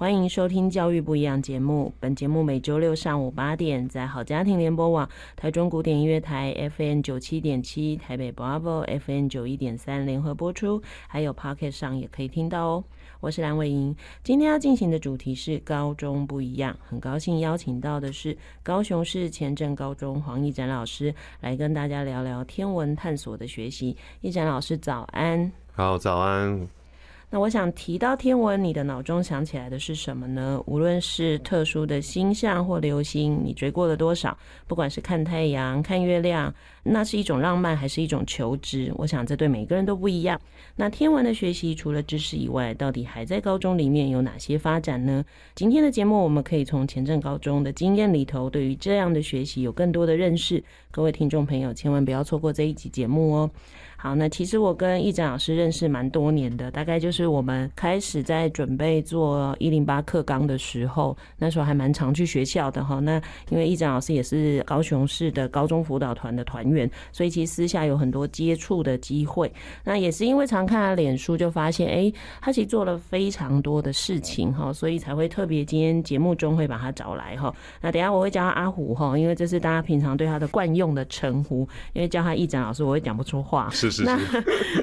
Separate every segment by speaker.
Speaker 1: 欢迎收听《教育不一样》节目，本节目每周六上午八点在好家庭联播网、台中古典音乐台 FM 九七点七、台北 Bravo FM 九一点三联合播出，还有 p o c k e t 上也可以听到哦。我是兰伟莹，今天要进行的主题是高中不一样，很高兴邀请到的是高雄市前镇高中黄义展老师来跟大家聊聊天文探索的学习。义展老师，早安！
Speaker 2: 好，早安。
Speaker 1: 那我想提到天文，你的脑中想起来的是什么呢？无论是特殊的星象或流星，你追过了多少？不管是看太阳、看月亮，那是一种浪漫还是一种求知？我想这对每个人都不一样。那天文的学习除了知识以外，到底还在高中里面有哪些发展呢？今天的节目我们可以从前阵高中的经验里头，对于这样的学习有更多的认识。各位听众朋友，千万不要错过这一集节目哦。好，那其实我跟义展老师认识蛮多年的，大概就是我们开始在准备做一零八课纲的时候，那时候还蛮常去学校的哈。那因为义展老师也是高雄市的高中辅导团的团员，所以其实私下有很多接触的机会。那也是因为常看他脸书，就发现哎，他其实做了非常多的事情哈，所以才会特别今天节目中会把他找来哈。那等下我会叫他阿虎哈，因为这是大家平常对他的惯用的称呼，因为叫他义展老师我会讲不出话。是。那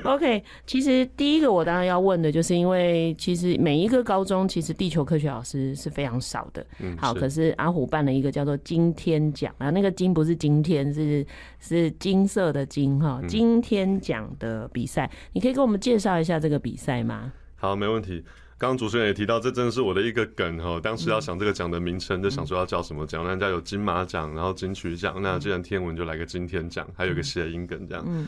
Speaker 1: OK，其实第一个我当然要问的，就是因为其实每一个高中其实地球科学老师是非常少的。嗯，好，可是阿虎办了一个叫做“今天奖”，啊，那个“金”不是今天，是是金色的“金”哈，“今天奖”的比赛，你可以给我们介绍一下这个比赛吗？
Speaker 2: 好，没问题。刚主持人也提到，这真的是我的一个梗哈。当时要想这个奖的名称，就想说要叫什么奖，人家有金马奖，然后金曲奖，那既然天文就来个金天奖，还有个谐音梗这样。嗯。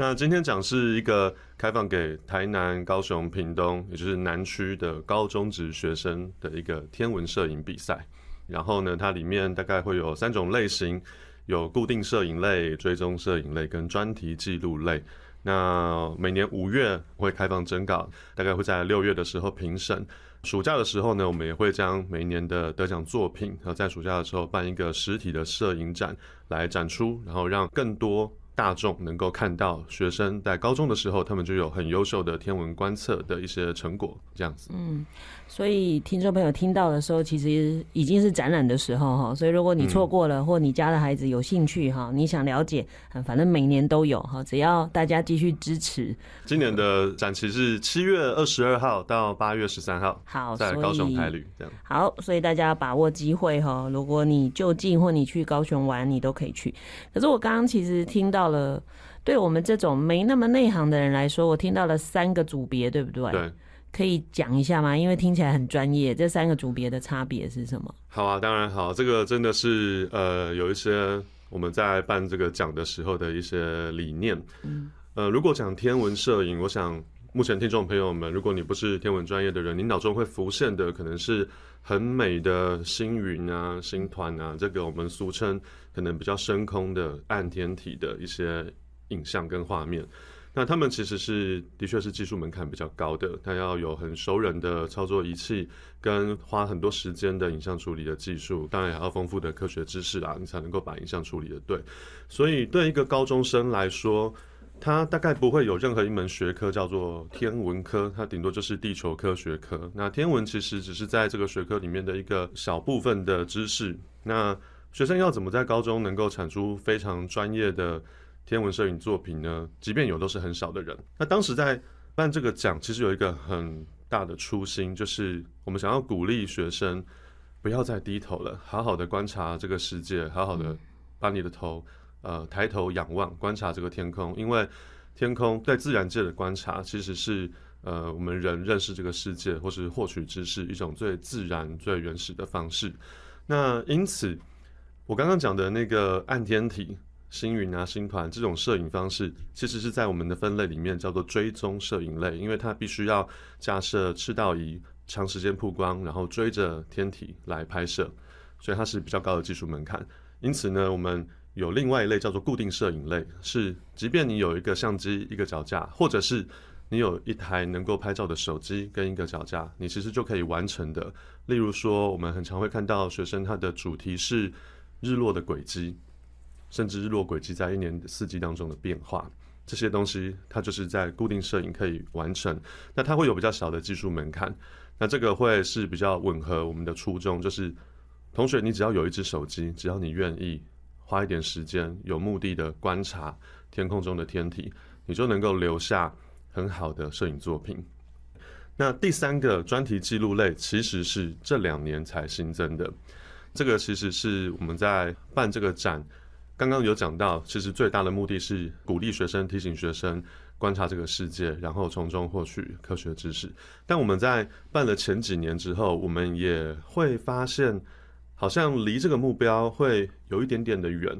Speaker 2: 那今天讲是一个开放给台南、高雄、屏东，也就是南区的高中职学生的一个天文摄影比赛。然后呢，它里面大概会有三种类型：有固定摄影类、追踪摄影类跟专题记录类。那每年五月会开放征稿，大概会在六月的时候评审。暑假的时候呢，我们也会将每年的得奖作品，然在暑假的时候办一个实体的摄影展来展出，然后让更多。大众能够看到学生在高中的时候，他们就有很优秀的天文观测的一些成果，这样子。
Speaker 1: 嗯。所以听众朋友听到的时候，其实已经是展览的时候哈。所以如果你错过了，或你家的孩子有兴趣哈，你想了解，反正每年都有哈，只要大家继续支持。
Speaker 2: 今年的展期是七月二十二号到八月十三号，好，在高雄台旅这样。
Speaker 1: 好，所以大家把握机会哈。如果你就近或你去高雄玩，你都可以去。可是我刚刚其实听到了，对我们这种没那么内行的人来说，我听到了三个组别，对不对？对。可以讲一下吗？因为听起来很专业，这三个组别的差别是什么？
Speaker 2: 好啊，当然好，这个真的是呃，有一些我们在办这个奖的时候的一些理念。嗯，呃，如果讲天文摄影，我想目前听众朋友们，如果你不是天文专业的人，你脑中会浮现的可能是很美的星云啊、星团啊，这个我们俗称可能比较深空的暗天体的一些影像跟画面。那他们其实是，的确是技术门槛比较高的，他要有很熟人的操作仪器，跟花很多时间的影像处理的技术，当然还要丰富的科学知识啊，你才能够把影像处理的对。所以对一个高中生来说，他大概不会有任何一门学科叫做天文科，他顶多就是地球科学科。那天文其实只是在这个学科里面的一个小部分的知识。那学生要怎么在高中能够产出非常专业的？天文摄影作品呢，即便有，都是很少的人。那当时在办这个奖，其实有一个很大的初心，就是我们想要鼓励学生不要再低头了，好好的观察这个世界，好好的把你的头呃抬头仰望，观察这个天空。因为天空对自然界的观察，其实是呃我们人认识这个世界或是获取知识一种最自然、最原始的方式。那因此，我刚刚讲的那个暗天体。星云啊，星团这种摄影方式，其实是在我们的分类里面叫做追踪摄影类，因为它必须要架设赤道仪，长时间曝光，然后追着天体来拍摄，所以它是比较高的技术门槛。因此呢，我们有另外一类叫做固定摄影类，是即便你有一个相机、一个脚架，或者是你有一台能够拍照的手机跟一个脚架，你其实就可以完成的。例如说，我们很常会看到学生他的主题是日落的轨迹。甚至日落轨迹在一年四季当中的变化，这些东西它就是在固定摄影可以完成。那它会有比较小的技术门槛，那这个会是比较吻合我们的初衷，就是同学你只要有一只手机，只要你愿意花一点时间，有目的的观察天空中的天体，你就能够留下很好的摄影作品。那第三个专题记录类其实是这两年才新增的，这个其实是我们在办这个展。刚刚有讲到，其实最大的目的是鼓励学生、提醒学生观察这个世界，然后从中获取科学知识。但我们在办了前几年之后，我们也会发现，好像离这个目标会有一点点的远。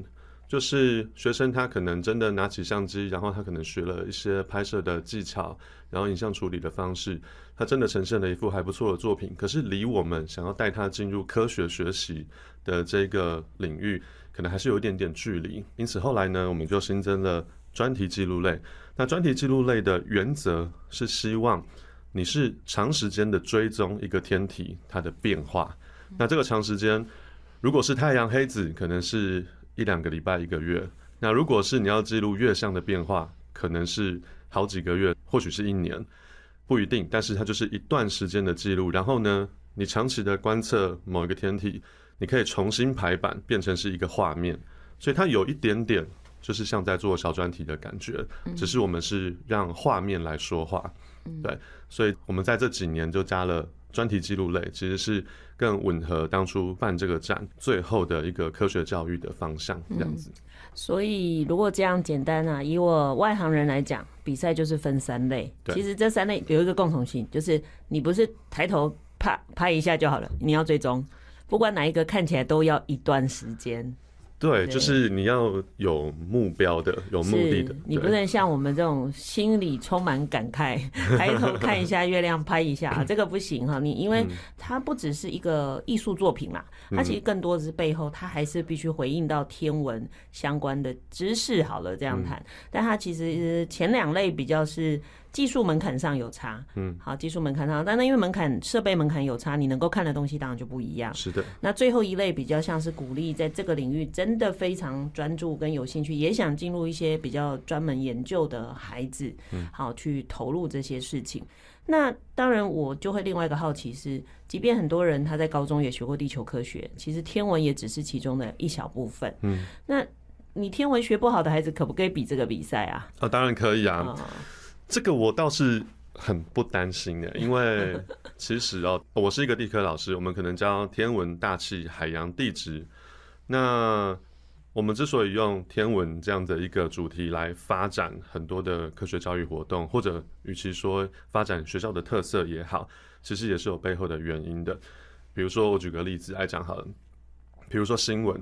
Speaker 2: 就是学生他可能真的拿起相机，然后他可能学了一些拍摄的技巧，然后影像处理的方式，他真的呈现了一幅还不错的作品。可是离我们想要带他进入科学学习的这个领域，可能还是有一点点距离。因此后来呢，我们就新增了专题记录类。那专题记录类的原则是希望你是长时间的追踪一个天体它的变化。那这个长时间，如果是太阳黑子，可能是。一两个礼拜一个月，那如果是你要记录月相的变化，可能是好几个月，或许是一年，不一定。但是它就是一段时间的记录。然后呢，你长期的观测某一个天体，你可以重新排版变成是一个画面，所以它有一点点就是像在做小专题的感觉。只是我们是让画面来说话，对。所以我们在这几年就加了。专题记录类其实是更吻合当初办这个展最后的一个科学教育的方向这样子。
Speaker 1: 所以如果这样简单啊，以我外行人来讲，比赛就是分三类。其实这三类有一个共同性，就是你不是抬头啪拍一下就好了，你要追踪，不管哪一个看起来都要一段时间。对，就
Speaker 2: 是你要有目标的、有目的的，你不
Speaker 1: 能像我们这种心里充满感慨，抬头看一下月亮，拍一下，这个不行哈。你因为它不只是一个艺术作品啦，它其实更多的是背后，它还是必须回应到天文相关的知识。好了，这样谈，但它其实前两类比较是。技术门槛上有差，嗯，好，技术门槛上，但那因为门槛设备门槛有差，你能够看的东西当然就不一样，是的。那最后一类比较像是鼓励在这个领域真的非常专注跟有兴趣，也想进入一些比较专门研究的孩子，嗯，好去投入这些事情。那当然我就会另外一个好奇是，即便很多人他在高中也学过地球科学，其实天文也只是其中的一小部分，嗯。那你天文学不好的孩子可不可以比这个比赛啊？
Speaker 2: 啊，当然可以啊。这个我倒是很不担心的，因为其实哦，我是一个地科老师，我们可能教天文、大气、海洋、地质。那我们之所以用天文这样的一个主题来发展很多的科学教育活动，或者与其说发展学校的特色也好，其实也是有背后的原因的。比如说，我举个例子来讲好了，比如说新闻，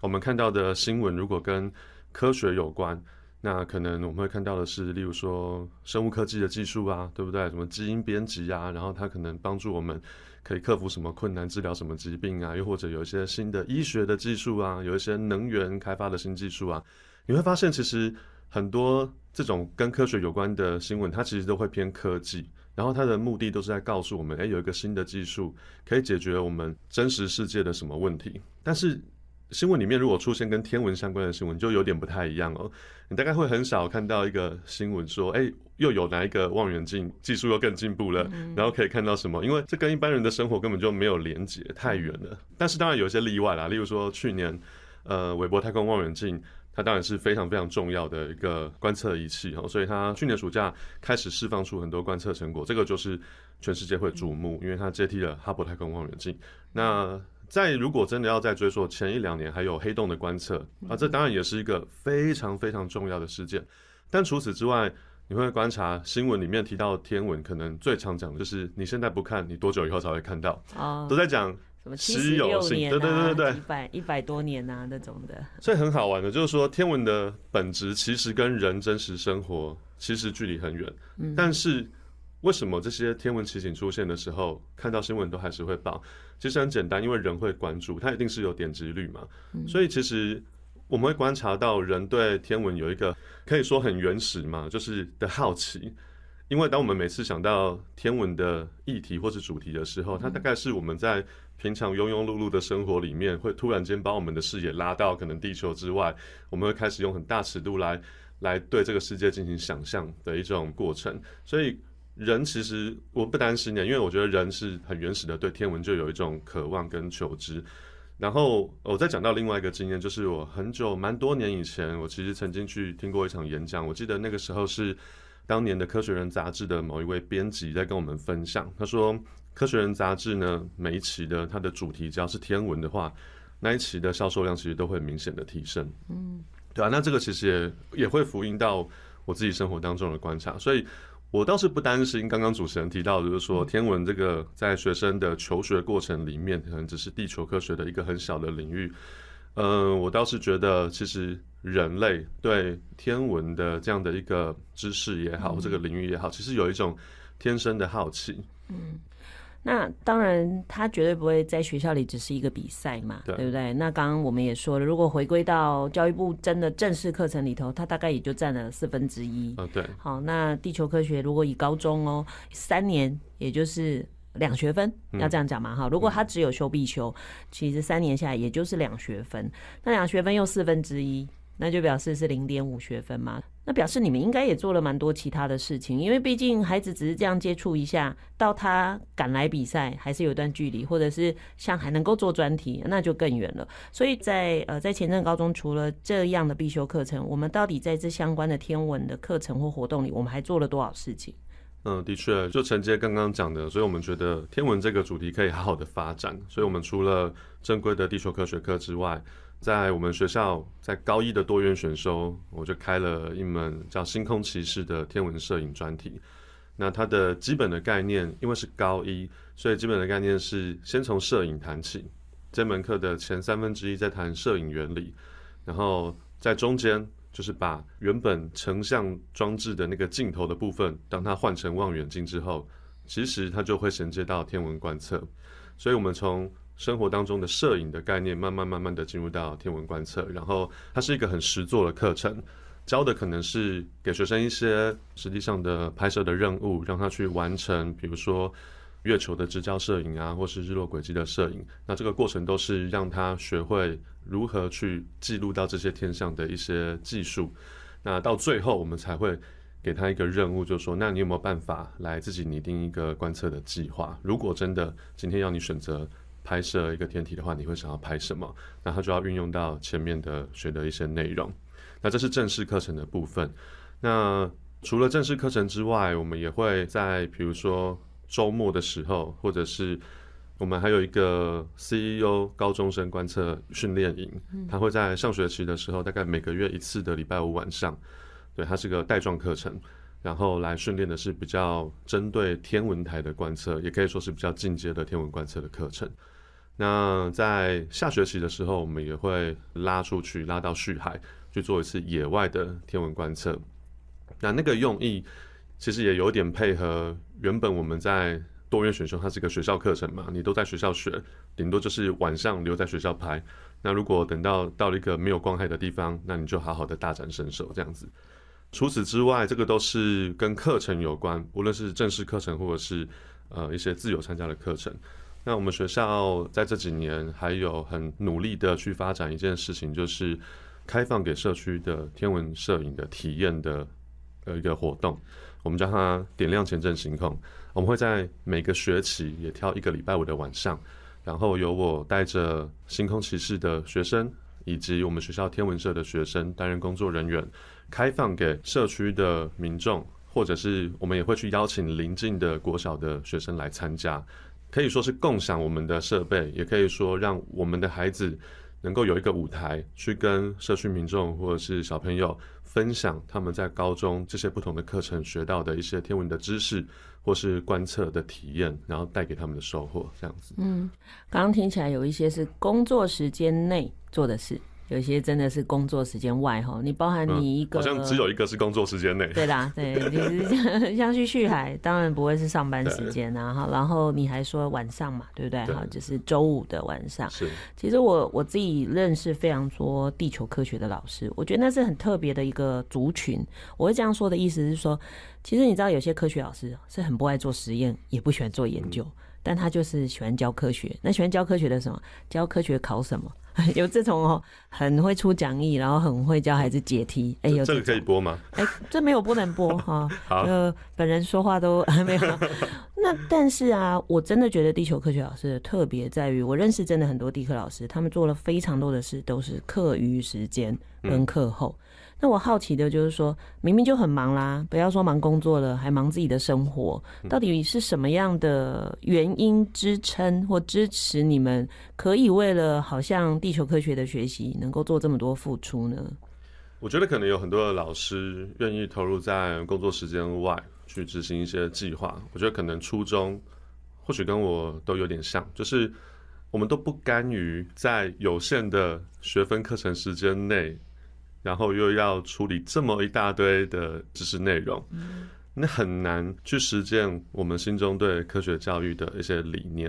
Speaker 2: 我们看到的新闻如果跟科学有关。那可能我们会看到的是，例如说生物科技的技术啊，对不对？什么基因编辑啊，然后它可能帮助我们可以克服什么困难，治疗什么疾病啊，又或者有一些新的医学的技术啊，有一些能源开发的新技术啊，你会发现，其实很多这种跟科学有关的新闻，它其实都会偏科技，然后它的目的都是在告诉我们，哎，有一个新的技术可以解决我们真实世界的什么问题，但是。新闻里面如果出现跟天文相关的新闻，就有点不太一样哦。你大概会很少看到一个新闻说，哎，又有哪一个望远镜技术又更进步了，然后可以看到什么？因为这跟一般人的生活根本就没有连接，太远了。但是当然有一些例外啦，例如说去年，呃，韦伯太空望远镜，它当然是非常非常重要的一个观测仪器哦，所以它去年暑假开始释放出很多观测成果，这个就是全世界会瞩目，因为它接替了哈勃太空望远镜。那在如果真的要再追溯前一两年，还有黑洞的观测啊，这当然也是一个非常非常重要的事件。但除此之外，你会观察新闻里面提到天文，可能最常讲的就是你现在不看，你多久以后才会看到？都在讲什么七有六对对对对，一
Speaker 1: 百一百多年呐那种的。
Speaker 2: 所以很好玩的，就是说天文的本质其实跟人真实生活其实距离很远，但是。为什么这些天文奇景出现的时候，看到新闻都还是会报？其实很简单，因为人会关注，它一定是有点击率嘛。所以其实我们会观察到，人对天文有一个可以说很原始嘛，就是的好奇。因为当我们每次想到天文的议题或是主题的时候，它大概是我们在平常庸庸碌碌的生活里面，会突然间把我们的视野拉到可能地球之外，我们会开始用很大尺度来来对这个世界进行想象的一种过程。所以。人其实我不担心的，因为我觉得人是很原始的，对天文就有一种渴望跟求知。然后我再讲到另外一个经验，就是我很久蛮多年以前，我其实曾经去听过一场演讲。我记得那个时候是当年的《科学人》杂志的某一位编辑在跟我们分享，他说，《科学人》杂志呢每一期的它的主题只要是天文的话，那一期的销售量其实都会明显的提升。嗯，对啊，那这个其实也也会浮云到我自己生活当中的观察，所以。我倒是不担心，刚刚主持人提到，就是说天文这个在学生的求学过程里面，可能只是地球科学的一个很小的领域。嗯，我倒是觉得，其实人类对天文的这样的一个知识也好，这个领域也好，其实有一种天生的好奇。
Speaker 1: 嗯。那当然，他绝对不会在学校里只是一个比赛嘛，对不对？那刚刚我们也说了，如果回归到教育部真的正式课程里头，他大概也就占了四分之一。啊，对。好，那地球科学如果以高中哦三年，也就是两学分，要这样讲嘛？哈，如果他只有修必修，其实三年下来也就是两学分。那两学分又四分之一，那就表示是零点五学分嘛。那表示你们应该也做了蛮多其他的事情，因为毕竟孩子只是这样接触一下，到他赶来比赛还是有段距离，或者是像还能够做专题，那就更远了。所以在呃，在前正高中除了这样的必修课程，我们到底在这相关的天文的课程或活动里，我们还做了多少
Speaker 2: 事情？嗯，的确，就承接刚刚讲的，所以我们觉得天文这个主题可以好好的发展。所以我们除了正规的地球科学课之外，在我们学校，在高一的多元选修，我就开了一门叫《星空骑士》的天文摄影专题。那它的基本的概念，因为是高一，所以基本的概念是先从摄影谈起。这门课的前三分之一在谈摄影原理，然后在中间就是把原本成像装置的那个镜头的部分，当它换成望远镜之后，其实它就会衔接到天文观测。所以我们从生活当中的摄影的概念，慢慢慢慢的进入到天文观测，然后它是一个很实作的课程，教的可能是给学生一些实际上的拍摄的任务，让他去完成，比如说月球的直焦摄影啊，或是日落轨迹的摄影，那这个过程都是让他学会如何去记录到这些天象的一些技术，那到最后我们才会给他一个任务，就是说那你有没有办法来自己拟定一个观测的计划？如果真的今天要你选择。拍摄一个天体的话，你会想要拍什么？那它就要运用到前面的学的一些内容。那这是正式课程的部分。那除了正式课程之外，我们也会在比如说周末的时候，或者是我们还有一个 CEO 高中生观测训练营，他会在上学期的时候，大概每个月一次的礼拜五晚上，对，它是个带状课程，然后来训练的是比较针对天文台的观测，也可以说是比较进阶的天文观测的课程。那在下学期的时候，我们也会拉出去，拉到旭海去做一次野外的天文观测。那那个用意其实也有点配合原本我们在多元选修，它是一个学校课程嘛，你都在学校学，顶多就是晚上留在学校拍。那如果等到到了一个没有光害的地方，那你就好好的大展身手这样子。除此之外，这个都是跟课程有关，无论是正式课程或者是呃一些自由参加的课程。那我们学校在这几年还有很努力的去发展一件事情，就是开放给社区的天文摄影的体验的呃一个活动，我们叫它“点亮前阵星空”。我们会在每个学期也挑一个礼拜五的晚上，然后由我带着星空骑士的学生以及我们学校天文社的学生担任工作人员，开放给社区的民众，或者是我们也会去邀请邻近的国小的学生来参加。可以说是共享我们的设备，也可以说让我们的孩子能够有一个舞台，去跟社区民众或者是小朋友分享他们在高中这些不同的课程学到的一些天文的知识，或是观测的体验，然后带给他们的收获。这样子，嗯，
Speaker 1: 刚刚听起来有一些是工作时间内做的事。有些真的是工作时间外哈，你包含你一个，好像只有
Speaker 2: 一个是工作时间内。对啦，对，
Speaker 1: 你是像去旭海，当然不会是上班时间啊哈。然后你还说晚上嘛，对不对哈？就是周五的晚上。是，其实我我自己认识非常多地球科学的老师，我觉得那是很特别的一个族群。我会这样说的意思是说，其实你知道有些科学老师是很不爱做实验，也不喜欢做研究，但他就是喜欢教科学。那喜欢教科学的什么？教科学考什么？有这种哦，很会出讲义，然后很会教孩子解题。哎，有这个可以播吗？哎，这没有不能播 哈。好，本人说话都 没有。那但是啊，我真的觉得地球科学老师特别在于，我认识真的很多地科老师，他们做了非常多的事，都是课余时间跟课后。那我好奇的就是，说明明就很忙啦，不要说忙工作了，还忙自己的生活，到底是什么样的原因支撑或支持你们可以为了好像地球科学的学习，能够做这么多付出呢？
Speaker 2: 我觉得可能有很多的老师愿意投入在工作时间外去执行一些计划。我觉得可能初衷或许跟我都有点像，就是我们都不甘于在有限的学分课程时间内。然后又要处理这么一大堆的知识内容，那很难去实践我们心中对科学教育的一些理念，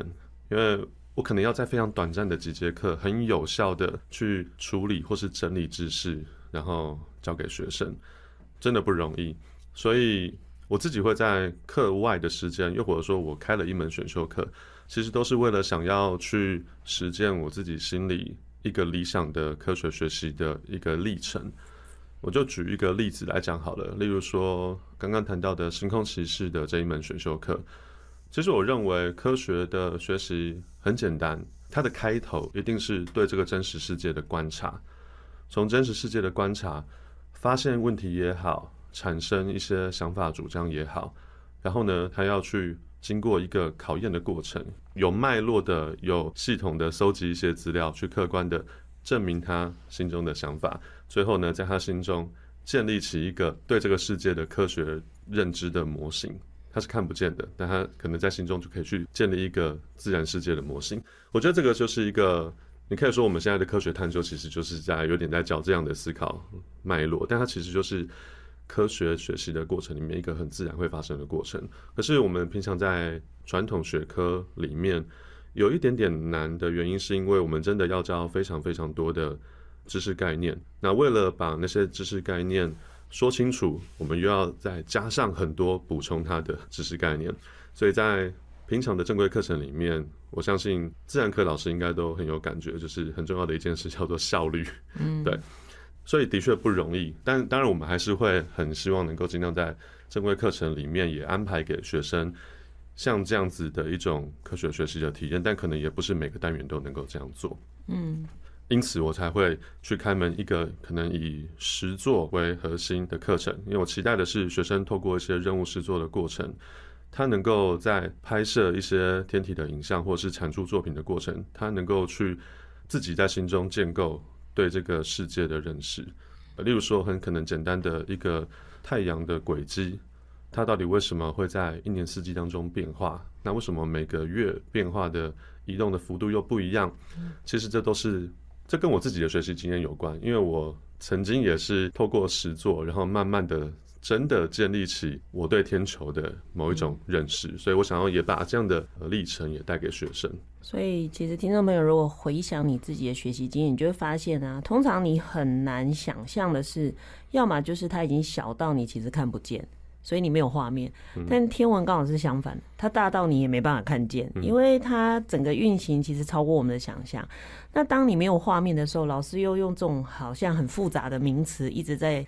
Speaker 2: 因为我可能要在非常短暂的几节课，很有效的去处理或是整理知识，然后教给学生，真的不容易。所以我自己会在课外的时间，又或者说我开了一门选修课，其实都是为了想要去实践我自己心里。一个理想的科学学习的一个历程，我就举一个例子来讲好了。例如说，刚刚谈到的《星空骑士》的这一门选修课，其实我认为科学的学习很简单，它的开头一定是对这个真实世界的观察，从真实世界的观察发现问题也好，产生一些想法主张也好，然后呢，还要去。经过一个考验的过程，有脉络的、有系统的收集一些资料，去客观的证明他心中的想法。最后呢，在他心中建立起一个对这个世界的科学认知的模型，他是看不见的，但他可能在心中就可以去建立一个自然世界的模型。我觉得这个就是一个，你可以说我们现在的科学探究其实就是在有点在找这样的思考脉络，但它其实就是。科学学习的过程里面，一个很自然会发生的过程。可是我们平常在传统学科里面有一点点难的原因，是因为我们真的要教非常非常多的知识概念。那为了把那些知识概念说清楚，我们又要再加上很多补充它的知识概念。所以在平常的正规课程里面，我相信自然课老师应该都很有感觉，就是很重要的一件事叫做效率。嗯，对。所以的确不容易，但当然我们还是会很希望能够尽量在正规课程里面也安排给学生像这样子的一种科学学习的体验，但可能也不是每个单元都能够这样做。嗯，因此我才会去开门一个可能以实作为核心的课程，因为我期待的是学生透过一些任务实作的过程，他能够在拍摄一些天体的影像或者是产出作品的过程，他能够去自己在心中建构。对这个世界的认识，例如说，很可能简单的一个太阳的轨迹，它到底为什么会在一年四季当中变化？那为什么每个月变化的移动的幅度又不一样？其实这都是这跟我自己的学习经验有关，因为我曾经也是透过实作，然后慢慢的。真的建立起我对天球的某一种认识，所以我想要也把这样的历程也带给学生。
Speaker 1: 所以，其实听众朋友，如果回想你自己的学习经验，你就会发现啊，通常你很难想象的是，要么就是它已经小到你其实看不见，所以你没有画面；但天文刚好是相反，它大到你也没办法看见，因为它整个运行其实超过我们的想象。那当你没有画面的时候，老师又用这种好像很复杂的名词一直在。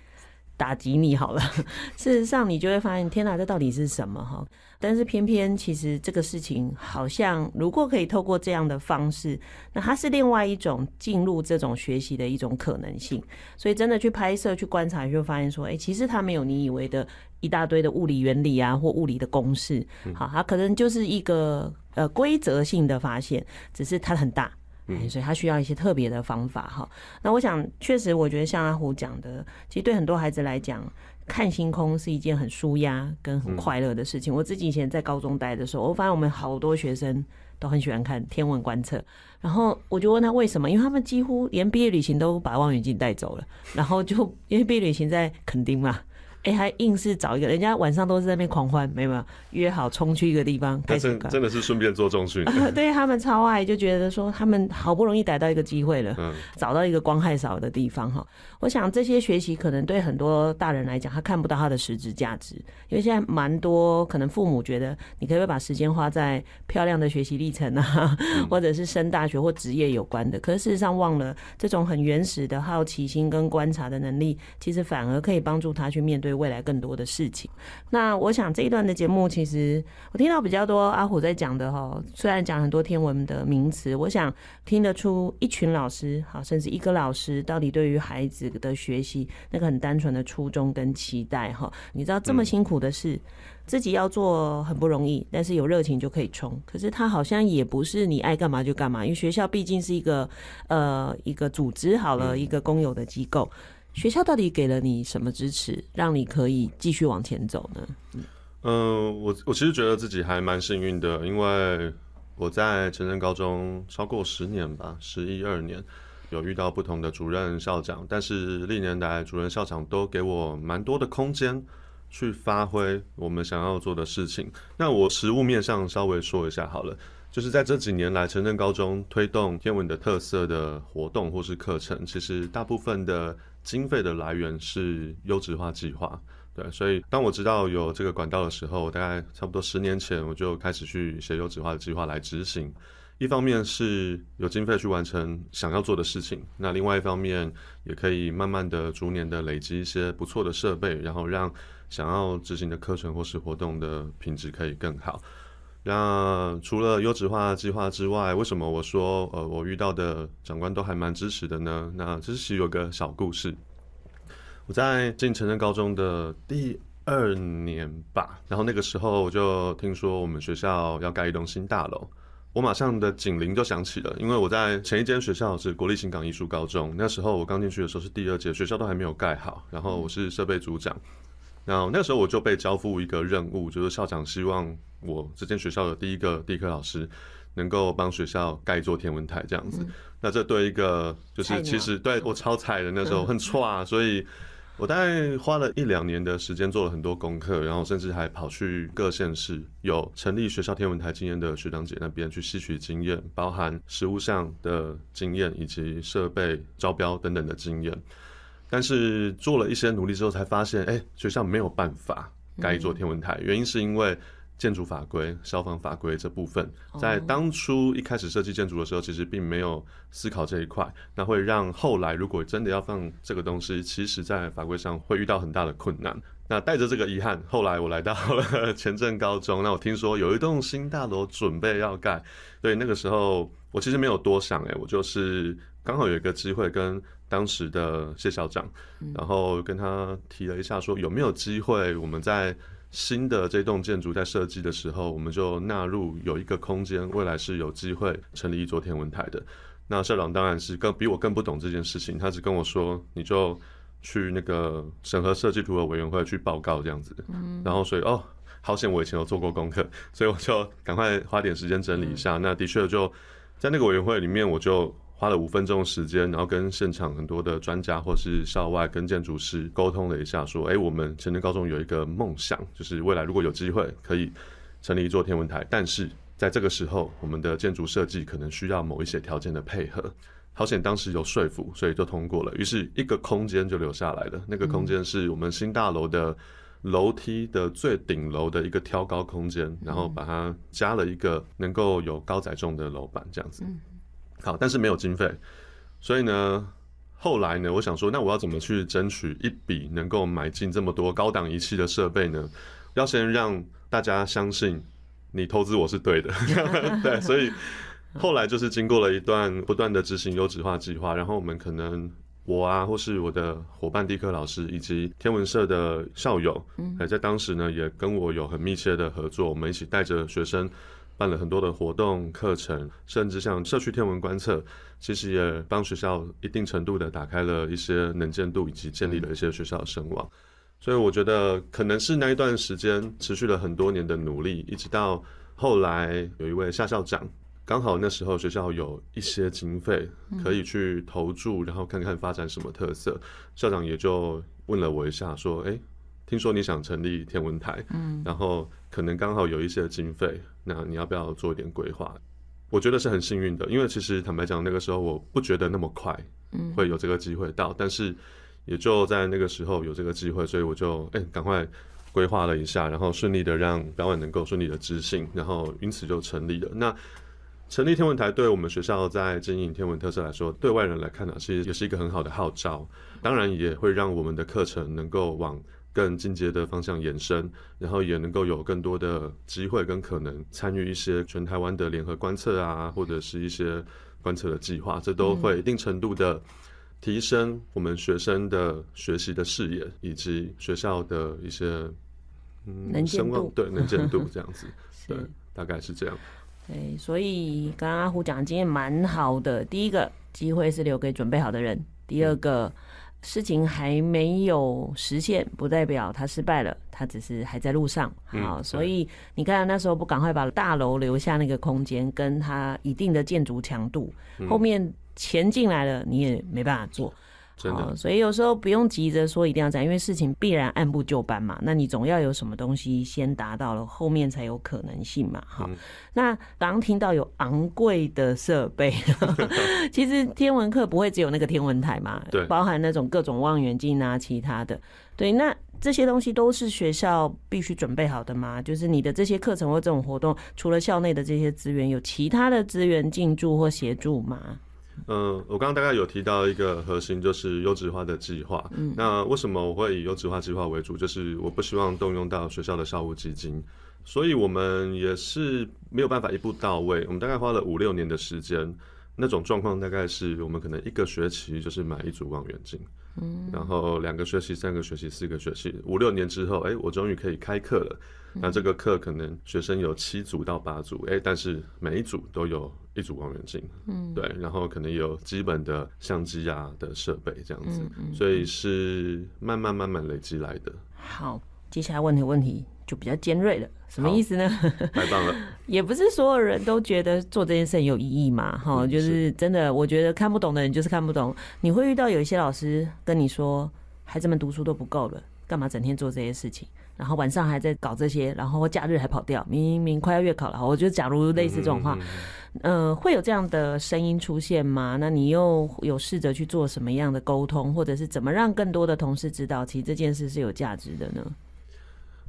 Speaker 1: 打击你好了，事实上你就会发现，天哪，这到底是什么哈？但是偏偏其实这个事情好像，如果可以透过这样的方式，那它是另外一种进入这种学习的一种可能性。所以真的去拍摄、去观察，就发现说，哎，其实它没有你以为的一大堆的物理原理啊，或物理的公式。好，它可能就是一个呃规则性的发现，只是它很大。嗯，所以他需要一些特别的方法哈。那我想，确实，我觉得像阿虎讲的，其实对很多孩子来讲，看星空是一件很舒压跟很快乐的事情。我自己以前在高中待的时候，我发现我们好多学生都很喜欢看天文观测。然后我就问他为什么，因为他们几乎连毕业旅行都把望远镜带走了。然后就 因为毕业旅行在垦丁嘛。哎，还硬是找一个人家晚上都是在那边狂欢，没有约好冲去一个地方。他真真
Speaker 2: 的是顺便做中训，
Speaker 1: 对他们超爱，就觉得说他们好不容易逮到一个机会了，找到一个光害少的地方哈。我想这些学习可能对很多大人来讲，他看不到他的实质价值，因为现在蛮多可能父母觉得你可以把时间花在漂亮的学习历程啊，或者是升大学或职业有关的，可是事实上忘了这种很原始的好奇心跟观察的能力，其实反而可以帮助他去面对。未来更多的事情。那我想这一段的节目，其实我听到比较多阿虎在讲的哈。虽然讲很多天文的名词，我想听得出一群老师，好甚至一个老师，到底对于孩子的学习那个很单纯的初衷跟期待哈。你知道这么辛苦的事，自己要做很不容易，但是有热情就可以冲。可是他好像也不是你爱干嘛就干嘛，因为学校毕竟是一个呃一个组织，好了一个公有的机构。学校到底给了你什么支持，让你可以继续往前走呢？
Speaker 2: 嗯，我我其实觉得自己还蛮幸运的，因为我在城镇高中超过十年吧，十一二年，有遇到不同的主任校长，但是历年来主任校长都给我蛮多的空间去发挥我们想要做的事情。那我实物面上稍微说一下好了，就是在这几年来，城镇高中推动天文的特色的活动或是课程，其实大部分的。经费的来源是优质化计划，对，所以当我知道有这个管道的时候，大概差不多十年前，我就开始去写优质化的计划来执行。一方面是有经费去完成想要做的事情，那另外一方面也可以慢慢的、逐年的累积一些不错的设备，然后让想要执行的课程或是活动的品质可以更好。那除了优质化计划之外，为什么我说呃我遇到的长官都还蛮支持的呢？那其实有个小故事，我在进城镇高中的第二年吧，然后那个时候我就听说我们学校要盖一栋新大楼，我马上的警铃就响起了，因为我在前一间学校是国立新港艺术高中，那时候我刚进去的时候是第二届，学校都还没有盖好，然后我是设备组长。那那时候我就被交付一个任务，就是校长希望我这间学校的第一个地科老师能够帮学校盖一座天文台这样子。那这对一个就是其实对我超菜的那时候很挫啊，所以我大概花了一两年的时间做了很多功课，然后甚至还跑去各县市有成立学校天文台经验的学长姐那边去吸取经验，包含实物上的经验以及设备招标等等的经验。但是做了一些努力之后，才发现，哎，学校没有办法盖一座天文台。原因是因为建筑法规、消防法规这部分，在当初一开始设计建筑的时候，其实并没有思考这一块，那会让后来如果真的要放这个东西，其实在法规上会遇到很大的困难。那带着这个遗憾，后来我来到了前镇高中。那我听说有一栋新大楼准备要盖，对，那个时候我其实没有多想，哎，我就是刚好有一个机会跟。当时的谢校长，然后跟他提了一下，说有没有机会我们在新的这栋建筑在设计的时候，我们就纳入有一个空间，未来是有机会成立一座天文台的。那校长当然是更比我更不懂这件事情，他只跟我说，你就去那个审核设计图的委员会去报告这样子。然后所以哦，好险我以前有做过功课，所以我就赶快花点时间整理一下。那的确就在那个委员会里面，我就。花了五分钟时间，然后跟现场很多的专家或是校外跟建筑师沟通了一下，说：“哎，我们成年高中有一个梦想，就是未来如果有机会可以成立一座天文台，但是在这个时候，我们的建筑设计可能需要某一些条件的配合。好险当时有说服，所以就通过了。于是，一个空间就留下来了，那个空间是我们新大楼的楼梯的最顶楼的一个挑高空间，然后把它加了一个能够有高载重的楼板，这样子。”好，但是没有经费，所以呢，后来呢，我想说，那我要怎么去争取一笔能够买进这么多高档仪器的设备呢？要先让大家相信你投资我是对的，对，所以后来就是经过了一段不断的执行优质化计划，然后我们可能我啊，或是我的伙伴地科老师以及天文社的校友，还在当时呢，也跟我有很密切的合作，我们一起带着学生。办了很多的活动、课程，甚至像社区天文观测，其实也帮学校一定程度的打开了一些能见度，以及建立了一些学校的声望。所以我觉得，可能是那一段时间持续了很多年的努力，一直到后来有一位夏校长，刚好那时候学校有一些经费可以去投注，然后看看发展什么特色。校长也就问了我一下，说：“哎。”听说你想成立天文台，嗯，然后可能刚好有一些经费，那你要不要做一点规划？我觉得是很幸运的，因为其实坦白讲，那个时候我不觉得那么快，嗯，会有这个机会到，但是也就在那个时候有这个机会，所以我就哎赶快规划了一下，然后顺利的让表演能够顺利的执行，然后因此就成立了。那成立天文台对我们学校在经营天文特色来说，对外人来看呢其实也是一个很好的号召，当然也会让我们的课程能够往。更进阶的方向延伸，然后也能够有更多的机会跟可能参与一些全台湾的联合观测啊，或者是一些观测的计划，这都会一定程度的提升我们学生的学习的视野以及学校的一些嗯，深望，对能见度 这样子，对大概是这样。
Speaker 1: 对，所以刚刚阿胡讲的经验蛮好的，第一个机会是留给准备好的人，第二个。事情还没有实现，不代表他失败了，他只是还在路上。好，所以你看那时候不赶快把大楼留下那个空间，跟他一定的建筑强度，后面钱进来了，你也没办法做。真的，所以有时候不用急着说一定要这样，因为事情必然按部就班嘛。那你总要有什么东西先达到了，后面才有可能性嘛。好，那刚刚听到有昂贵的设备，其实天文课不会只有那个天文台嘛，对，包含那种各种望远镜啊，其他的。对，那这些东西都是学校必须准备好的吗？就是你的这些课程或这种活动，除了校内的这些资源，有其他的资源进驻或协助吗？
Speaker 2: 嗯，我刚刚大概有提到一个核心，就是优质化的计划。那为什么我会以优质化计划为主？就是我不希望动用到学校的校务基金，所以我们也是没有办法一步到位。我们大概花了五六年的时间，那种状况大概是我们可能一个学期就是买一组望远镜，嗯，然后两个学期、三个学期、四个学期，五六年之后，哎，我终于可以开课了。那这个课可能学生有七组到八组，哎，但是每一组都有。一组望远镜，嗯，对，然后可能有基本的相机啊的设备这样子，所以是慢慢慢慢累积来的。
Speaker 1: 好，接下来问的问题就比较尖锐了，什么意思呢？太棒了，也不是所有人都觉得做这件事有意义嘛，哈，就是真的，我觉得看不懂的人就是看不懂。你会遇到有一些老师跟你说，孩子们读书都不够了，干嘛整天做这些事情？然后晚上还在搞这些，然后假日还跑掉，明明快要月考了，我觉得假如类似这种话。呃，会有这样的声音出现吗？那你又有试着去做什么样的沟通，或者是怎么让更多的同事知道，其实这件事是有价值的呢？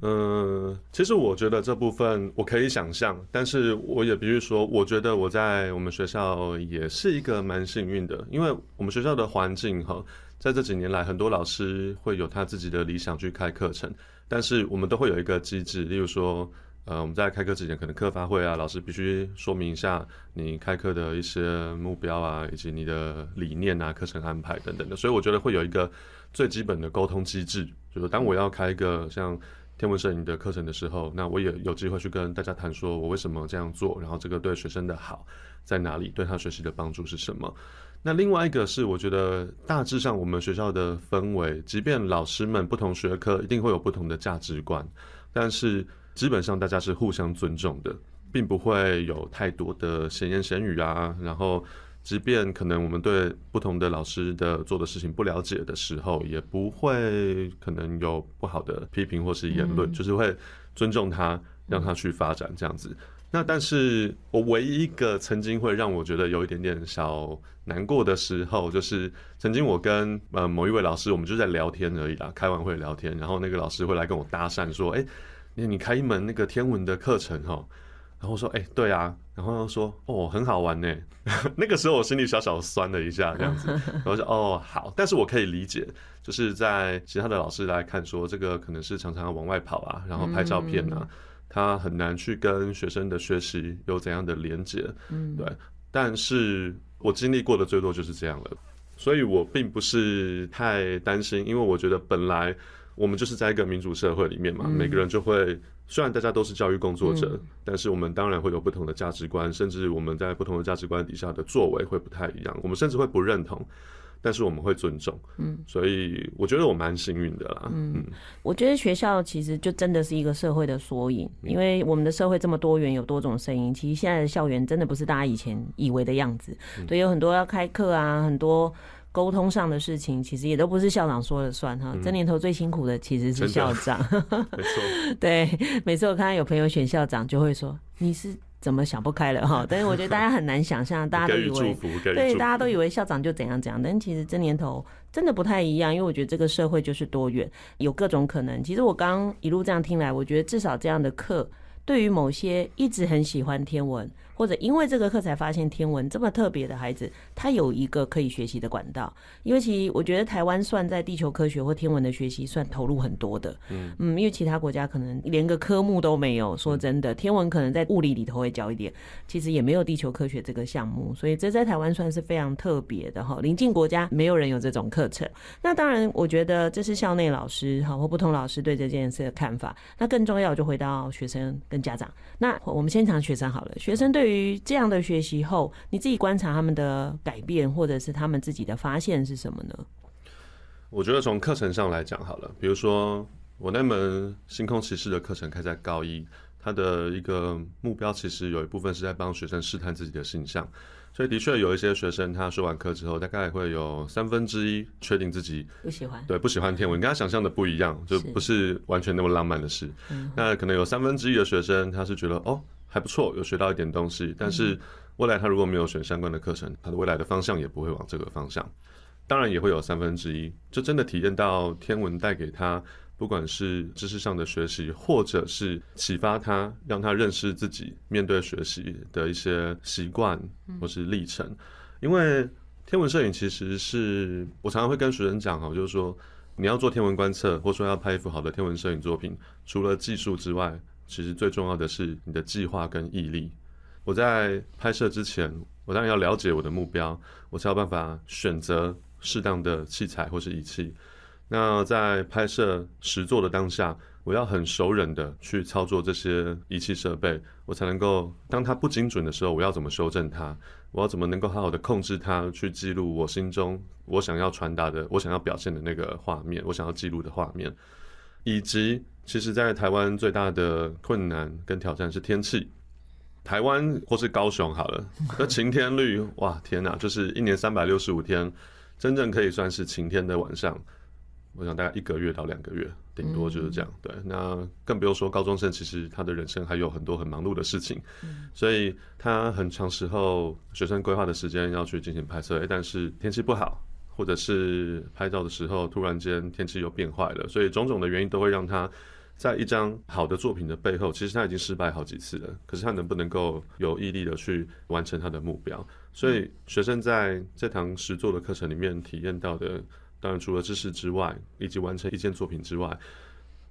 Speaker 2: 嗯，其实我觉得这部分我可以想象，但是我也比如说，我觉得我在我们学校也是一个蛮幸运的，因为我们学校的环境哈，在这几年来，很多老师会有他自己的理想去开课程，但是我们都会有一个机制，例如说。呃，我们在开课之前，可能课发会啊，老师必须说明一下你开课的一些目标啊，以及你的理念啊、课程安排等等的。所以我觉得会有一个最基本的沟通机制，就是当我要开一个像天文摄影的课程的时候，那我也有机会去跟大家谈说我为什么这样做，然后这个对学生的好在哪里，对他学习的帮助是什么。那另外一个是，我觉得大致上我们学校的氛围，即便老师们不同学科，一定会有不同的价值观，但是。基本上大家是互相尊重的，并不会有太多的闲言闲语啊。然后，即便可能我们对不同的老师的做的事情不了解的时候，也不会可能有不好的批评或是言论，就是会尊重他，让他去发展这样子。那但是我唯一一个曾经会让我觉得有一点点小难过的时候，就是曾经我跟呃某一位老师，我们就在聊天而已啦，开完会聊天，然后那个老师会来跟我搭讪说：“哎。”那你开一门那个天文的课程哈，然后说哎，对啊，然后又说哦，很好玩呢。那个时候我心里小小酸了一下，这样子。然后说哦，好，但是我可以理解，就是在其他的老师来看，说这个可能是常常往外跑啊，然后拍照片啊，他很难去跟学生的学习有怎样的连接。嗯，对。但是我经历过的最多就是这样了，所以我并不是太担心，因为我觉得本来。我们就是在一个民主社会里面嘛，每个人就会，虽然大家都是教育工作者，但是我们当然会有不同的价值观，甚至我们在不同的价值观底下的作为会不太一样，我们甚至会不认同，但是我们会尊重。嗯，所以我觉得我蛮幸运的啦。嗯，
Speaker 1: 我觉得学校其实就真的是一个社会的缩影，因为我们的社会这么多元，有多种声音，其实现在的校园真的不是大家以前以为的样子，对，有很多要开课啊，很多。沟通上的事情，其实也都不是校长说了算哈。这年头最辛苦的其实是校长，没错。对，每次我看到有朋友选校长，就会说你是怎么想不开了哈。但是我觉得大家很难想象，大家都以为对大家都以为校长就怎样怎样，但其实这年头真的不太一样。因为我觉得这个社会就是多元，有各种可能。其实我刚一路这样听来，我觉得至少这样的课，对于某些一直很喜欢天文。或者因为这个课才发现天文这么特别的孩子，他有一个可以学习的管道。因为其，实我觉得台湾算在地球科学或天文的学习算投入很多的。嗯嗯，因为其他国家可能连个科目都没有。说真的，天文可能在物理里头会教一点，其实也没有地球科学这个项目，所以这在台湾算是非常特别的哈。临近国家没有人有这种课程。那当然，我觉得这是校内老师哈或不同老师对这件事的看法。那更重要，就回到学生跟家长。那我们先讲学生好了，学生对。对于这样的学习后，你自己观察他们的改变，或者是他们自己的发现是什么呢？
Speaker 2: 我觉得从课程上来讲，好了，比如说我那门《星空骑士》的课程开在高一，他的一个目标其实有一部分是在帮学生试探自己的形象，所以的确有一些学生他说完课之后，大概会有三分之一确定自己不喜欢，对，不喜欢天文，跟他想象的不一样，就不是完全那么浪漫的事。那可能有三分之一的学生他是觉得哦。还不错，有学到一点东西。但是未来他如果没有选相关的课程，他的未来的方向也不会往这个方向。当然也会有三分之一，就真的体验到天文带给他，不管是知识上的学习，或者是启发他，让他认识自己面对学习的一些习惯或是历程。因为天文摄影其实是我常常会跟学生讲哈，就是说你要做天文观测，或说要拍一幅好的天文摄影作品，除了技术之外。其实最重要的是你的计划跟毅力。我在拍摄之前，我当然要了解我的目标，我才有办法选择适当的器材或是仪器。那在拍摄实作的当下，我要很熟忍的去操作这些仪器设备，我才能够当它不精准的时候，我要怎么修正它？我要怎么能够好好的控制它，去记录我心中我想要传达的、我想要表现的那个画面，我想要记录的画面。以及其实，在台湾最大的困难跟挑战是天气。台湾或是高雄好了，那晴天率哇天哪，就是一年三百六十五天，真正可以算是晴天的晚上，我想大概一个月到两个月，顶多就是这样。对，那更不用说高中生，其实他的人生还有很多很忙碌的事情，所以他很长时候学生规划的时间要去进行拍摄，但是天气不好。或者是拍照的时候，突然间天气又变坏了，所以种种的原因都会让他在一张好的作品的背后，其实他已经失败好几次了。可是他能不能够有毅力的去完成他的目标？所以学生在这堂实作的课程里面体验到的，当然除了知识之外，以及完成一件作品之外，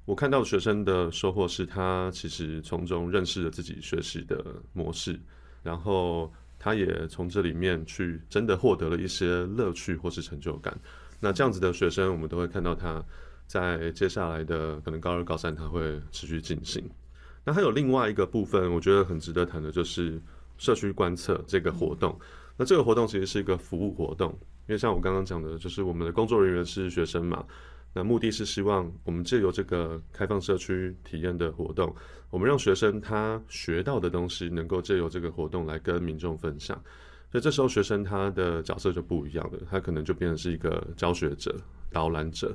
Speaker 2: 我看到学生的收获是他其实从中认识了自己学习的模式，然后。他也从这里面去真的获得了一些乐趣或是成就感。那这样子的学生，我们都会看到他在接下来的可能高二、高三，他会持续进行。那还有另外一个部分，我觉得很值得谈的就是社区观测这个活动。那这个活动其实是一个服务活动，因为像我刚刚讲的，就是我们的工作人员是学生嘛。那目的是希望我们借由这个开放社区体验的活动，我们让学生他学到的东西能够借由这个活动来跟民众分享，所以这时候学生他的角色就不一样了，他可能就变成是一个教学者、导览者。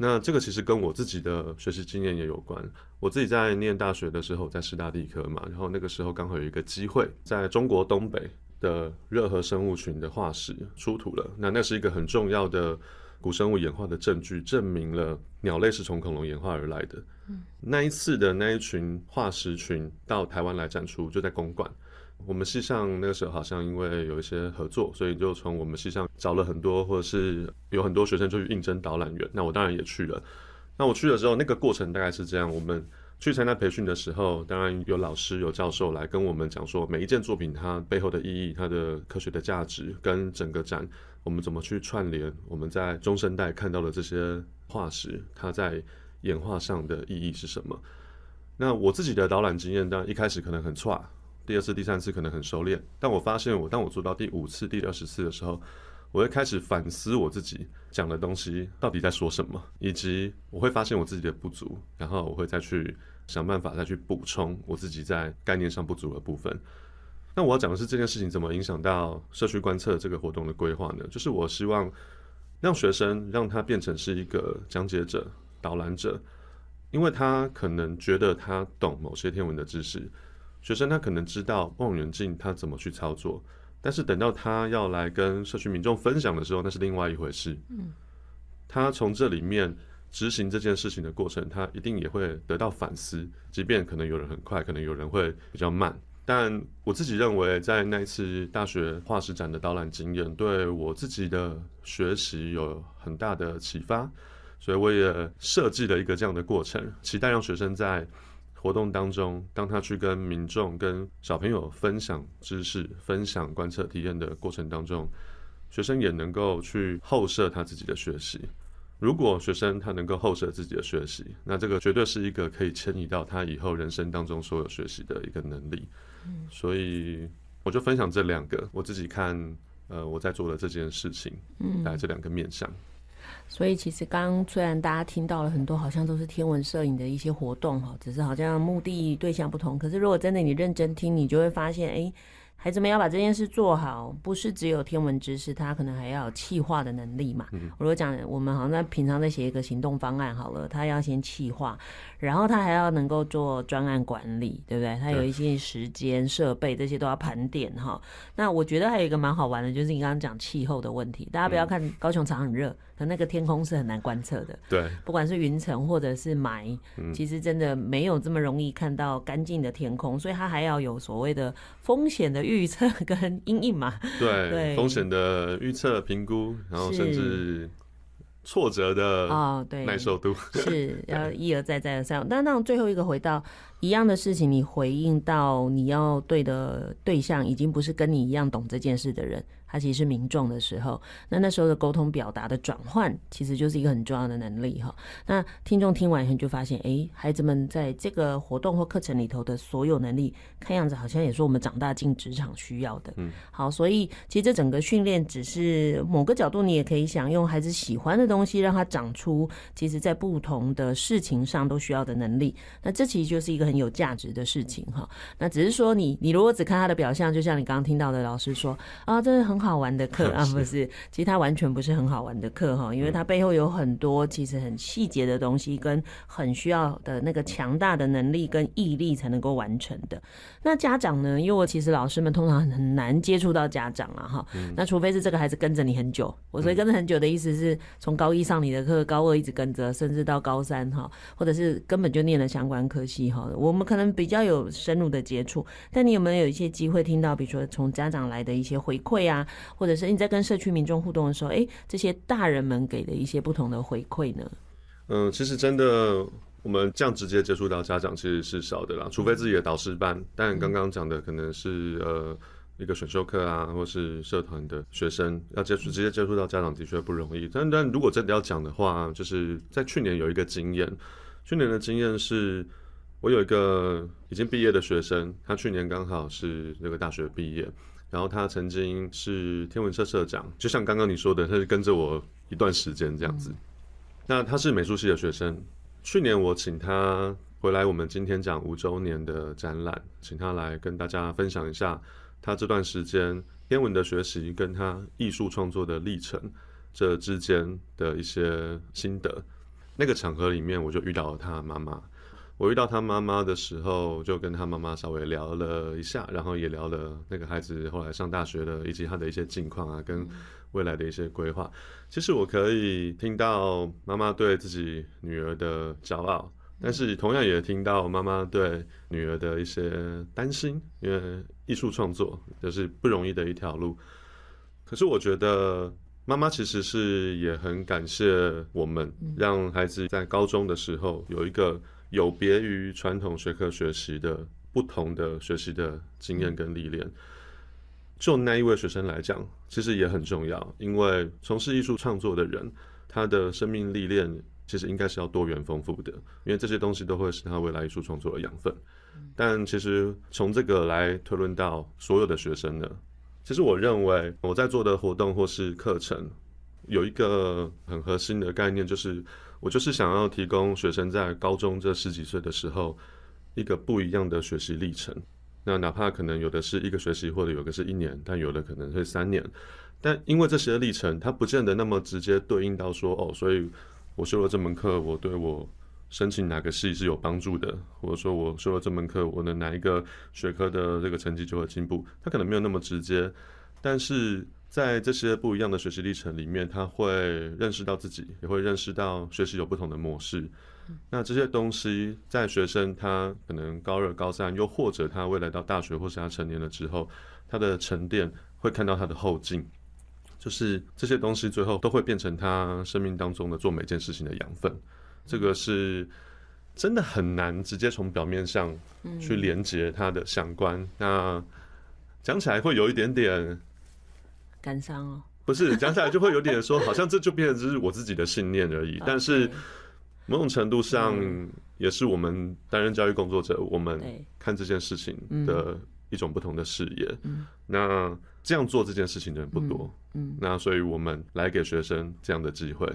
Speaker 2: 那这个其实跟我自己的学习经验也有关。我自己在念大学的时候，在师大地科嘛，然后那个时候刚好有一个机会，在中国东北的热河生物群的化石出土了，那那是一个很重要的。古生物演化的证据证明了鸟类是从恐龙演化而来的。那一次的那一群化石群到台湾来展出，就在公馆。我们系上那个时候好像因为有一些合作，所以就从我们系上找了很多，或者是有很多学生就去应征导览员。那我当然也去了。那我去的时候，那个过程大概是这样：我们去参加培训的时候，当然有老师有教授来跟我们讲说，每一件作品它背后的意义、它的科学的价值跟整个展。我们怎么去串联我们在中生代看到的这些化石，它在演化上的意义是什么？那我自己的导览经验，当然一开始可能很差，第二次、第三次可能很熟练，但我发现我当我做到第五次、第二十次的时候，我会开始反思我自己讲的东西到底在说什么，以及我会发现我自己的不足，然后我会再去想办法再去补充我自己在概念上不足的部分。那我要讲的是这件事情怎么影响到社区观测这个活动的规划呢？就是我希望让学生让他变成是一个讲解者、导览者，因为他可能觉得他懂某些天文的知识，学生他可能知道望远镜他怎么去操作，但是等到他要来跟社区民众分享的时候，那是另外一回事。嗯，他从这里面执行这件事情的过程，他一定也会得到反思，即便可能有人很快，可能有人会比较慢。但我自己认为，在那一次大学画史展的导览经验，对我自己的学习有很大的启发，所以我也设计了一个这样的过程，期待让学生在活动当中，当他去跟民众、跟小朋友分享知识、分享观测体验的过程当中，学生也能够去后设他自己的学习。如果学生他能够后设自己的学习，那这个绝对是一个可以迁移到他以后人生当中所有学习的一个能力。所以，我就分享这两个我自己看，呃，我在做的这件事情，嗯，来这两个面向。
Speaker 1: 所以其实刚虽然大家听到了很多，好像都是天文摄影的一些活动哈，只是好像目的对象不同。可是如果真的你认真听，你就会发现，哎。孩子们要把这件事做好，不是只有天文知识，他可能还要有气化的能力嘛。我如果讲，我们好像平常在写一个行动方案好了，他要先气化，然后他还要能够做专案管理，对不对？他有一些时间、设备这些都要盘点哈。那我觉得还有一个蛮好玩的，就是你刚刚讲气候的问题，大家不要看高雄常很热，可那个天空是很难观测的。对，不管是云层或者是霾，其实真的没有这么容易看到干净的天空，所以它还要有所谓的风险的。预测跟阴影嘛，对 风险
Speaker 2: 的预测评估，然后甚至挫折的哦，对耐受度是
Speaker 1: 要 一而再再而三。但那最后一个回到一样的事情，你回应到你要对的对象，已经不是跟你一样懂这件事的人。他其实是民众的时候，那那时候的沟通表达的转换，其实就是一个很重要的能力哈。那听众听完以后就发现，哎，孩子们在这个活动或课程里头的所有能力，看样子好像也是我们长大进职场需要的。嗯，好，所以其实这整个训练只是某个角度，你也可以想用孩子喜欢的东西，让他长出其实在不同的事情上都需要的能力。那这其实就是一个很有价值的事情哈。那只是说你，你如果只看他的表象，就像你刚刚听到的老师说啊，这是很。好玩的课 啊，不是，其实它完全不是很好玩的课哈，因为它背后有很多其实很细节的东西，跟很需要的那个强大的能力跟毅力才能够完成的。那家长呢？因为我其实老师们通常很难接触到家长啊哈，那除非是这个孩子跟着你很久，我所以跟着很久的意思是从高一上你的课，高二一直跟着，甚至到高三哈，或者是根本就念了相关科系哈，我们可能比较有深入的接触。但你有没有一些机会听到，比如说从家长来的一些回馈啊？或者是你在跟社区民众互动的时候，哎，这些大人们给的一些不同的回馈呢？
Speaker 2: 嗯，其实真的，我们这样直接接触到家长其实是少的啦，除非自己的导师班。但刚刚讲的可能是呃一个选修课啊，或是社团的学生要接触直接接触到家长的确不容易。但但如果真的要讲的话，就是在去年有一个经验，去年的经验是我有一个已经毕业的学生，他去年刚好是那个大学毕业。然后他曾经是天文社社长，就像刚刚你说的，他是跟着我一段时间这样子。那他是美术系的学生。去年我请他回来，我们今天讲五周年的展览，请他来跟大家分享一下他这段时间天文的学习跟他艺术创作的历程这之间的一些心得。那个场合里面，我就遇到了他妈妈。我遇到他妈妈的时候，就跟他妈妈稍微聊了一下，然后也聊了那个孩子后来上大学的以及他的一些近况啊，跟未来的一些规划。其实我可以听到妈妈对自己女儿的骄傲，但是同样也听到妈妈对女儿的一些担心，因为艺术创作就是不容易的一条路。可是我觉得妈妈其实是也很感谢我们，让孩子在高中的时候有一个。有别于传统学科学习的不同的学习的经验跟历练，就那一位学生来讲，其实也很重要。因为从事艺术创作的人，他的生命历练其实应该是要多元丰富的，因为这些东西都会是他未来艺术创作的养分。但其实从这个来推论到所有的学生呢，其实我认为我在做的活动或是课程，有一个很核心的概念就是。我就是想要提供学生在高中这十几岁的时候一个不一样的学习历程。那哪怕可能有的是一个学习，或者有的是一年，但有的可能是三年。但因为这些历程，它不见得那么直接对应到说哦，所以我修了这门课，我对我申请哪个系是有帮助的，或者说我修了这门课，我的哪一个学科的这个成绩就会进步，它可能没有那么直接，但是。在这些不一样的学习历程里面，他会认识到自己，也会认识到学习有不同的模式。那这些东西，在学生他可能高二、高三，又或者他未来到大学，或是他成年了之后，他的沉淀会看到他的后劲。就是这些东西，最后都会变成他生命当中的做每件事情的养分。这个是真的很难直接从表面上去连接它的相关。那讲起来会有一点点。
Speaker 1: 感伤哦，
Speaker 2: 不是讲起来就会有点说，好像这就变成只是我自己的信念而已。但是某种程度上，也是我们担任教育工作者，我们看这件事情的一种不同的视野。那这样做这件事情的人不多，嗯，那所以我们来给学生这样的机会，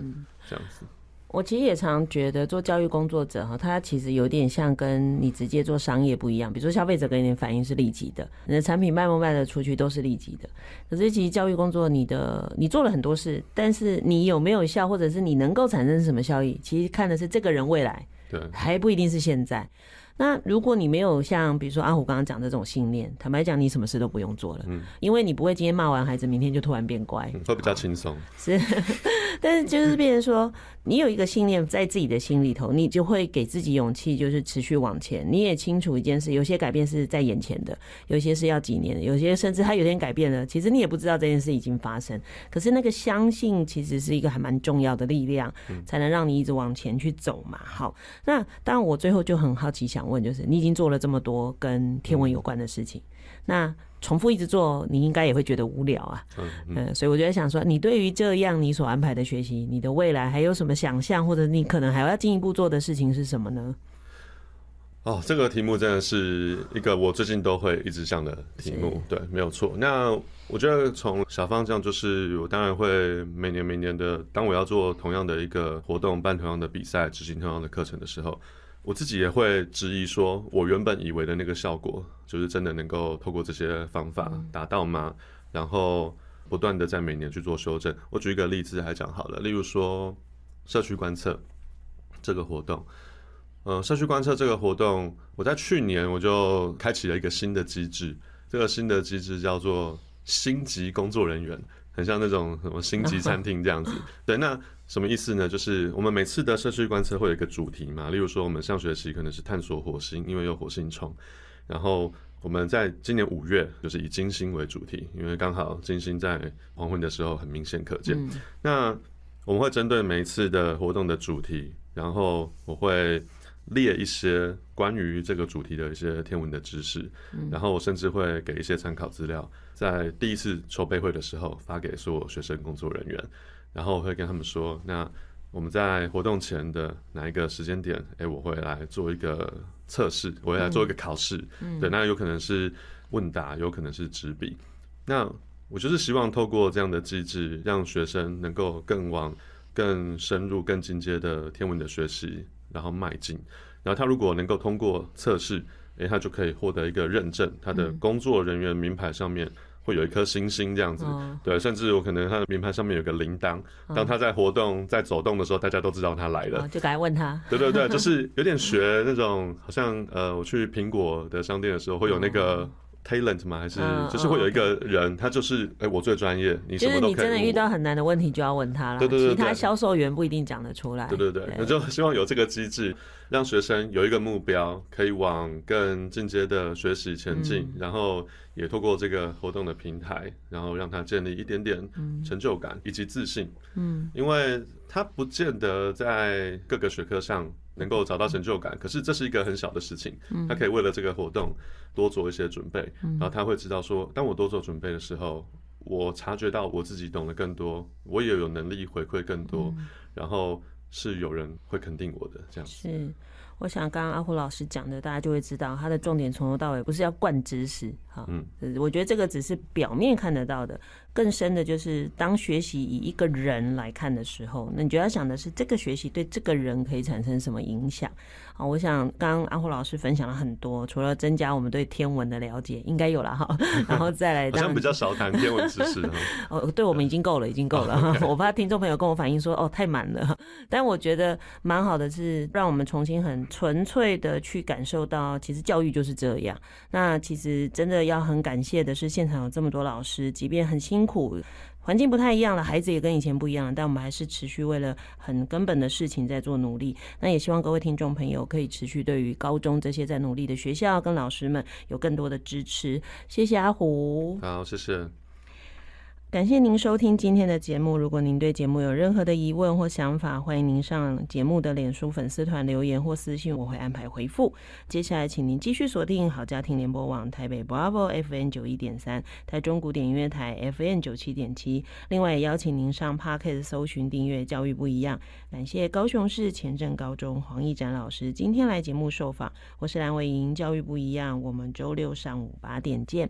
Speaker 2: 这样子。
Speaker 1: 我其实也常觉得，做教育工作者哈，他其实有点像跟你直接做商业不一样。比如说，消费者跟你的反应是立即的，你的产品卖不卖得出去都是立即的。可是其实教育工作，你的你做了很多事，但是你有没有效，或者是你能够产生什么效益，其实看的是这个人未来，对，还不一定是现在。那如果你没有像，比如说阿虎刚刚讲这种信念，坦白讲，你什么事都不用做了，嗯，因为你不会今天骂完孩子，明天就突然变乖，
Speaker 2: 会比较轻松。
Speaker 1: 是，但是就是变成说。你有一个信念在自己的心里头，你就会给自己勇气，就是持续往前。你也清楚一件事，有些改变是在眼前的，有些是要几年，有些甚至它有点改变了，其实你也不知道这件事已经发生。可是那个相信，其实是一个还蛮重要的力量，才能让你一直往前去走嘛。好，那当然，我最后就很好奇，想问就是，你已经做了这么多跟天文有关的事情，那。重复一直做，你应该也会觉得无聊啊。嗯嗯。所以我就在想说，你对于这样你所安排的学习，你的未来还有什么想象，或者你可能还要进一步做的事情是什么呢？
Speaker 2: 哦，这个题目真的是一个我最近都会一直想的题目。对，没有错。那我觉得从小方向，就是我当然会每年每年的，当我要做同样的一个活动、办同样的比赛、执行同样的课程的时候。我自己也会质疑，说我原本以为的那个效果，就是真的能够透过这些方法达到吗？然后不断的在每年去做修正。我举一个例子来讲好了，例如说社区观测这个活动，呃，社区观测这个活动，我在去年我就开启了一个新的机制，这个新的机制叫做星级工作人员。很像那种什么星级餐厅这样子，对，那什么意思呢？就是我们每次的社区观测会有一个主题嘛，例如说我们上学期可能是探索火星，因为有火星冲，然后我们在今年五月就是以金星为主题，因为刚好金星在黄昏的时候很明显可见。那我们会针对每一次的活动的主题，然后我会。列一些关于这个主题的一些天文的知识，然后我甚至会给一些参考资料，在第一次筹备会的时候发给所有学生工作人员，然后会跟他们说，那我们在活动前的哪一个时间点，哎，我会来做一个测试，我会来做一个考试，对，那有可能是问答，有可能是纸笔，那我就是希望透过这样的机制，让学生能够更往更深入、更进阶的天文的学习。然后迈进，然后他如果能够通过测试，哎，他就可以获得一个认证。他的工作人员名牌上面会有一颗星星这样子，对，甚至我可能他的名牌上面有个铃铛，当他在活动在走动的时候，大家都知道他来了，
Speaker 1: 就该问他。对对对，就是
Speaker 2: 有点学 那种，好像呃，我去苹果的商店的时候会有那个。talent 吗？还是就是会有一个人，他就是哎，我最专业，你就是你真的遇到
Speaker 1: 很难的问题就要问他了。对对对，其他销售员不一定讲得出来。对对
Speaker 2: 对，那就希望有这个机制，让学生有一个目标，可以往更进阶的学习前进，然后也透过这个活动的平台，然后让他建立一点点成就感以及自信。嗯，因为他不见得在各个学科上能够找到成就感，可是这是一个很小的事情，他可以为了这个活动。多做一些准备，然后他会知道说，当我多做准备的时候，我察觉到我自己懂得更多，我也有能力回馈更多，然后是有人会肯定我的这样。是，
Speaker 1: 我想刚刚阿虎老师讲的，大家就会知道他的重点从头到尾不是要灌知识，哈，嗯，我觉得这个只是表面看得到的。更深的就是，当学习以一个人来看的时候，那你就要想的是，这个学习对这个人可以产生什么影响啊？我想刚刚阿虎老师分享了很多，除了增加我们对天文的了解，应该有了哈，然后再来好像比较少谈天文知识 哦。对我们已经够了，已经够了。我怕听众朋友跟我反映说，哦，太满了。但我觉得蛮好的是，让我们重新很纯粹的去感受到，其实教育就是这样。那其实真的要很感谢的是，现场有这么多老师，即便很辛。辛苦，环境不太一样了，孩子也跟以前不一样，但我们还是持续为了很根本的事情在做努力。那也希望各位听众朋友可以持续对于高中这些在努力的学校跟老师们有更多的支持。谢谢阿虎，
Speaker 2: 好，谢谢。
Speaker 1: 感谢您收听今天的节目。如果您对节目有任何的疑问或想法，欢迎您上节目的脸书粉丝团留言或私信，我会安排回复。接下来，请您继续锁定好家庭联播网台北 Bravo FN 九一点三、台中古典音乐台 FN 九七点七。另外，也邀请您上 p o c k e t 搜寻订阅“教育不一样”。感谢高雄市前镇高中黄义展老师今天来节目受访。我是兰伟莹，教育不一样。我们周六上午八点见。